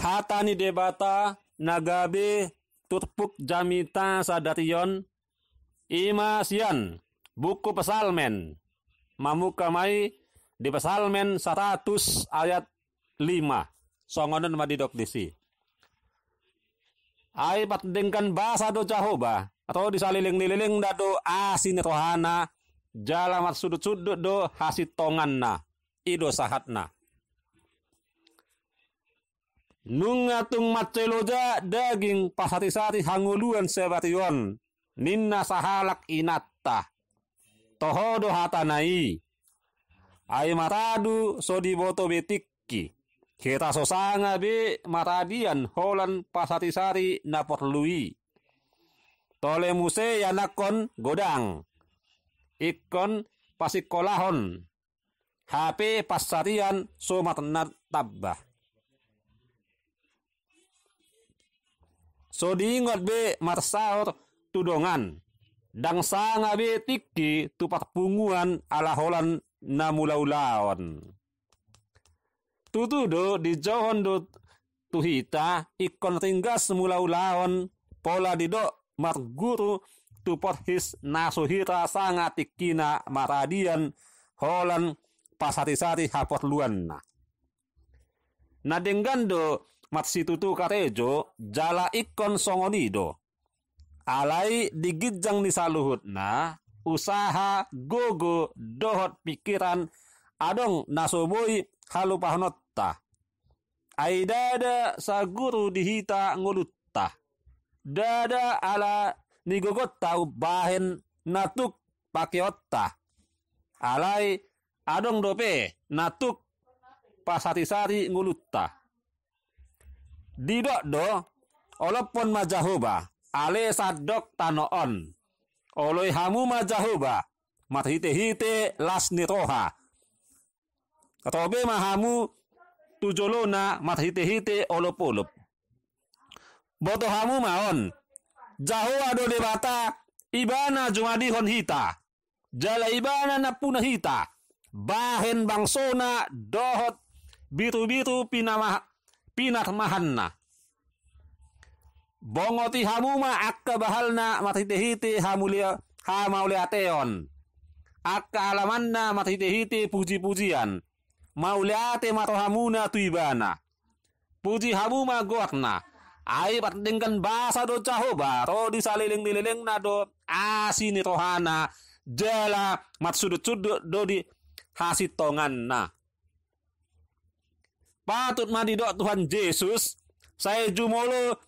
hata ni debata nagabe tutpuk jamita sadation ima sian buku pesalmen mamuka mai di pesalmen 100 ayat 5 songonon madidok disi ai patdengkan bahasa do jahoba atau disaliling-liling dado asin rohana jalamat sudut-sudut do hasitongan na ido sahatna nungatung matceloja daging pasati-sati hanguluan sebation ninna sahalak inatta toho hatanai ay matadu sodi boto betikki kita sosanga be matadian holan pasati-sari naporlui tole muse yanakon godang ikon pasikolahon HP pasarian somat tabah So diingat be marsaur tudongan. Dang sanga be tikki tupak punguan ala holan namulaulawan. Tutudo di johon do tuhita ikon ringgas mulaulaon pola dido marguru tupot his nasuhita sanga na maradian holan pasati-sati hapot luan na. dengan do matsitutu katejo jala ikon songoni do Alai digijang ni na usaha gogo dohot pikiran adong nasoboi halupahnotta. Aidada saguru dihita ngulutta. Dada ala tau bahen natuk pakiotta. Alai adong dope natuk pasati-sari ngulutta. Didok do, olepon majahoba, ale sadok tano on, Oloi hamu majahoba, mathite hite las nitoha, Robe mahamu tujolona mathite hite olop olop. Boto hamu maon, jaho ado debata, ibana jumadi hon hita. Jala ibana napuna hita. Bahen bangsona dohot bitu bitu pinamah Mahanna, bongoti hamuma akka bahalna mati matitehite hamulia ateon akka alamanna mati matitehite puji-pujian mauliate matohamuna tuibana puji hamuma gotna ai bat dengan bahasa do cahoba ro disaliling dileleng do asini rohana, jela matsudut sudut do di hasitongan na patut madidok Tuhan Yesus saya jumolo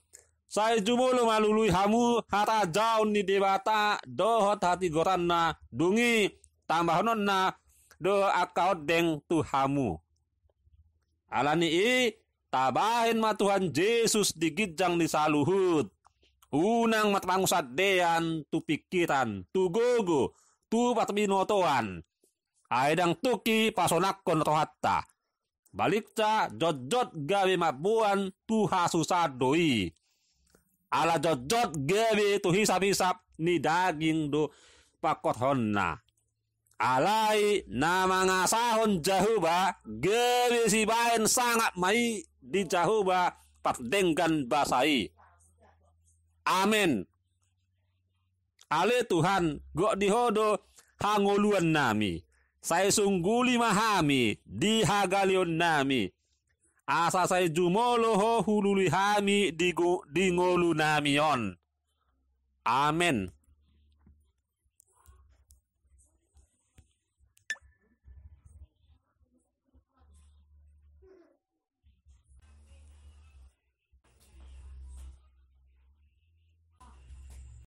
saya jumolo malului hamu hata jauh ni dewata dohot hati na dungi tambah nonna do akau deng tu hamu alani i tabahin ma Tuhan Yesus digijang di saluhut unang matmangusat dean tu pikiran tu gogo tu notoan. Aidang tuki pasonak kon rohatta balik ca dodot gawe mabuan tuha susah doi ala dodot gawe tu hisap-hisap ni daging do pakot honna alai nama ngasahon jahuba gawe si bain sangat mai di jahuba pardengkan basai amin ale Tuhan gok dihodo hangoluan nami saya sungguh mahami dihagalion nami. Asa saya jumoloho hululi hami digo dingolu namion. Amin.